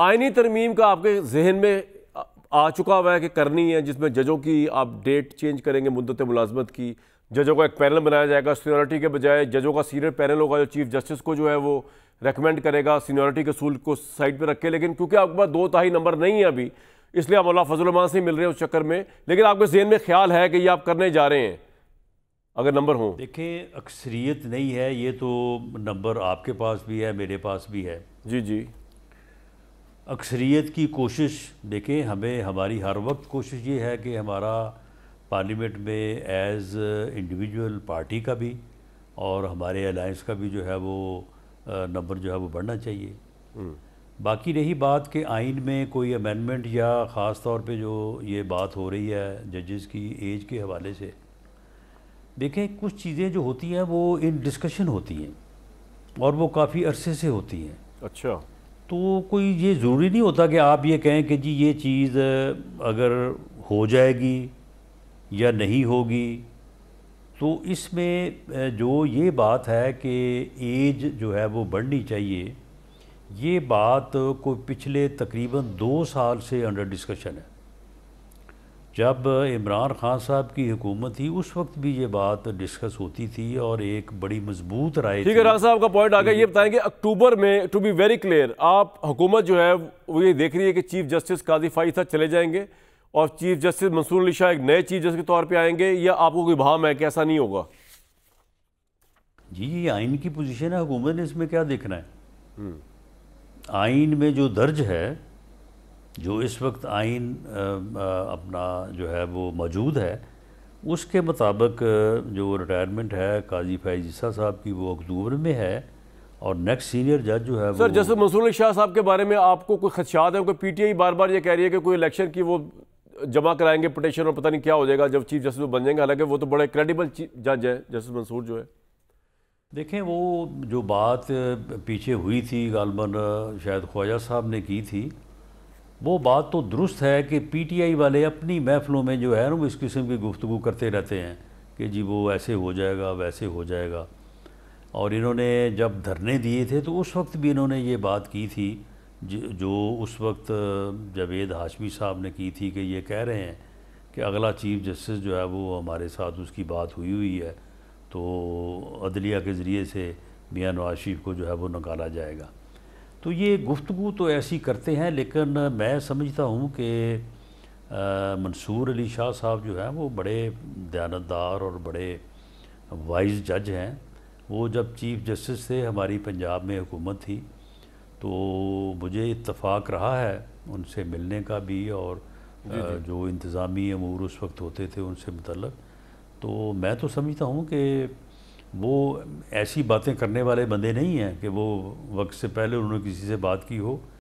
आइनी तरमीम का आपके जहन में आ चुका हुआ है कि करनी है जिसमें जजों की आप डेट चेंज करेंगे मुद्दत मुलाजमत की जजों का एक पैनल बनाया जाएगा सीनियरिटी के बजाय जजों का सीनियर पैनल होगा जो चीफ जस्टिस को जो है वो रेकमेंड करेगा सीनियरिटी के असूल को साइड पर रखे लेकिन क्योंकि आपके पास दो ताही नंबर नहीं है अभी इसलिए आप मौला फजलमान से मिल रहे हैं उस चक्कर में लेकिन आपके जहन में ख्याल है कि ये आप करने जा रहे हैं अगर नंबर हों देखें अक्सरियत नहीं है ये तो नंबर आपके पास भी है मेरे पास भी है जी जी अक्सरियत की कोशिश देखें हमें हमारी हर वक्त कोशिश ये है कि हमारा पार्लियामेंट में एज़ इंडिविजुअल पार्टी का भी और हमारे अलायंस का भी जो है वो नंबर जो है वो बढ़ना चाहिए हम्म। बाकी रही बात कि आइन में कोई अमेंडमेंट या ख़ास तौर पे जो ये बात हो रही है जजेस की एज के हवाले से देखें कुछ चीज़ें जो होती हैं वो इन डिस्कशन होती हैं और वो काफ़ी अरसे से होती हैं अच्छा तो कोई ये ज़रूरी नहीं होता कि आप ये कहें कि जी ये चीज़ अगर हो जाएगी या नहीं होगी तो इसमें जो ये बात है कि एज जो है वो बढ़नी चाहिए ये बात को पिछले तकरीबन दो साल से अंडर डिस्कशन है जब इमरान ख़ान साहब की हुकूमत थी उस वक्त भी ये बात डिस्कस होती थी और एक बड़ी मजबूत राय ठीक है राज साहब का पॉइंट आ गया ये बताएं कि अक्टूबर में टू बी वेरी क्लियर आप हुकूमत जो है वो ये देख रही है कि चीफ जस्टिस काजी फाई साहब चले जाएंगे और चीफ जस्टिस मंसूर अली शाह एक नए चीफ जस्टिस के तौर पर आएंगे या आपको कोई भाव है कि ऐसा नहीं होगा जी ये आइन की पोजिशन है हुकूमत ने इसमें क्या देखना है हम्म। आइन में जो दर्ज है जो इस वक्त आइन अपना जो है वो मौजूद है उसके मुताबिक जो रिटायरमेंट है काजी फैजीसा साहब की वो अक्टूबर में है और नेक्स्ट सीनियर जज जो है सर जस्टिस मंसूर शाह साहब के बारे में आपको कोई खदशात है कोई पीटीआई बार बार ये कह रही है कि कोई इलेक्शन की वो जमा कराएंगे पटिशन और पता नहीं क्या हो जाएगा जब चीफ जस्टिस बन जाएंगे हालांकि वो तो बड़े क्रेडिबल जज है जस्टिस मंसूर जो है देखें वो जो बात पीछे हुई थी गालबन शायद ख्वाजा साहब ने की थी वो बात तो दुरुस्त है कि पीटीआई वाले अपनी महफलों में जो है ना वो इस किस्म की गुफ्तु करते रहते हैं कि जी वो ऐसे हो जाएगा वैसे हो जाएगा और इन्होंने जब धरने दिए थे तो उस वक्त भी इन्होंने ये बात की थी जो उस वक्त जावेद हाशमी साहब ने की थी कि ये कह रहे हैं कि अगला चीफ जस्टिस जो है वो हमारे साथ उसकी बात हुई हुई है तो अदलिया के ज़रिए से मियाँ नवाज शरीफ को जो है वो निकाला जाएगा तो ये गुफ्तु तो ऐसी करते हैं लेकिन मैं समझता हूँ कि मंसूर अली शाह साहब जो हैं वो बड़े दयानतदार और बड़े वाइज जज हैं वो जब चीफ जस्टिस थे हमारी पंजाब में हुकूमत थी तो मुझे इतफाक़ रहा है उनसे मिलने का भी और जी जी। जो इंतज़ामी अमूर उस वक्त होते थे उनसे मतलब तो मैं तो समझता हूँ कि वो ऐसी बातें करने वाले बंदे नहीं हैं कि वो वक्त से पहले उन्होंने किसी से बात की हो